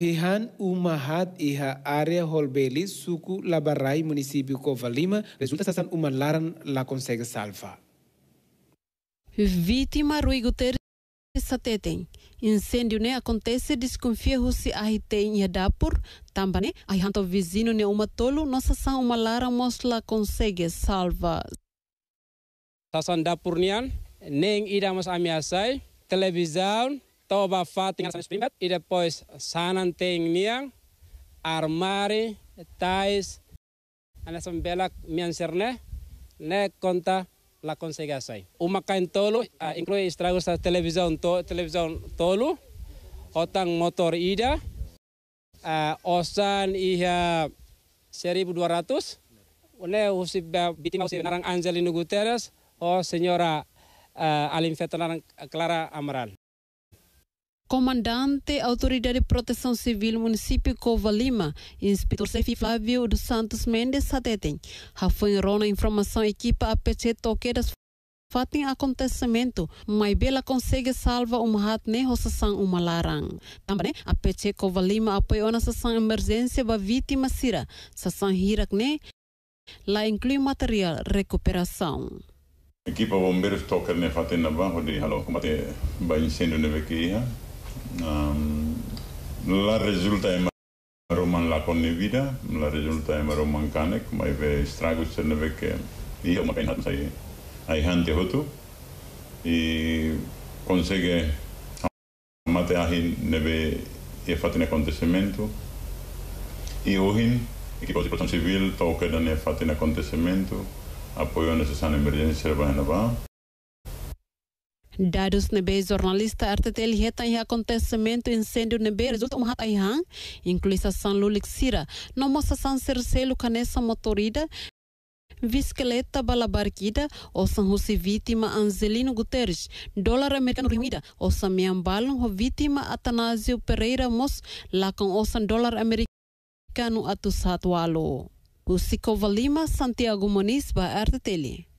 Ihan umahat iha área Holbeli, suku Labarrai, município Covalima, resulta sasan uma laran la consegue salva. Vítima Rui Guterres sateten. Incêndio ne né, acontece desconfia se a tem e dapur, também a hanto vizinho ne né, uma tolo, nossa são uma lara mosla consegue salva. Sasan dapurnian, nem iramos ameaçar, televisão, Toba fatin sabes primat e depois sanan tem niang armari tais anasan belak mian serne ne konta la consega sai uma kain tolo uh, eh, inclui estragos a televisão to televisão tolo otang motor ida uh, osan iha 1200 oleh usib bitim usib narang Angelino Guterres o oh senyora uh, Alim Fetelan Clara Amaral comandante, Autoridade de Proteção Civil, município Cova Lima, inspetor Sefi Flávio dos Santos Mendes Satetem. Rafão Rona, informação, equipa APC Toqueiras fatem acontecimento, mas Bela consegue salvar um rato nem roçação uma larang. Também a PC Cova Lima apoiou na sessão emergência para vítima Sira, sessão Hirak né? Lá inclui material recuperação. Equipa bombeiros toca ne fatem na banco de halo combate banho incêndio na vequia. la rezulta e roman la connivida, la rezulta e roman canek, mai ve stragus se neve che io ma penat sai ai hante hotu e consegue amate ahi neve e fatine acontecimento e ohin equipo de proteção civil toca dan e fatine acontecimento apoio necessário emergência vai na dados nebe jornalista artetel heta em acontecimento incêndio nebe resulta um hata ihan inclui sasan lulixira no moça san cercelo canessa motorida Visqueleta balabarquida, osan Rossi vítima Angelino Guterres, dólar americano rimida, osan miambalon ho vítima Atanásio Pereira Mos, com osan dólar americano atus O Usiko Valima, Santiago Moniz, ba Artetele.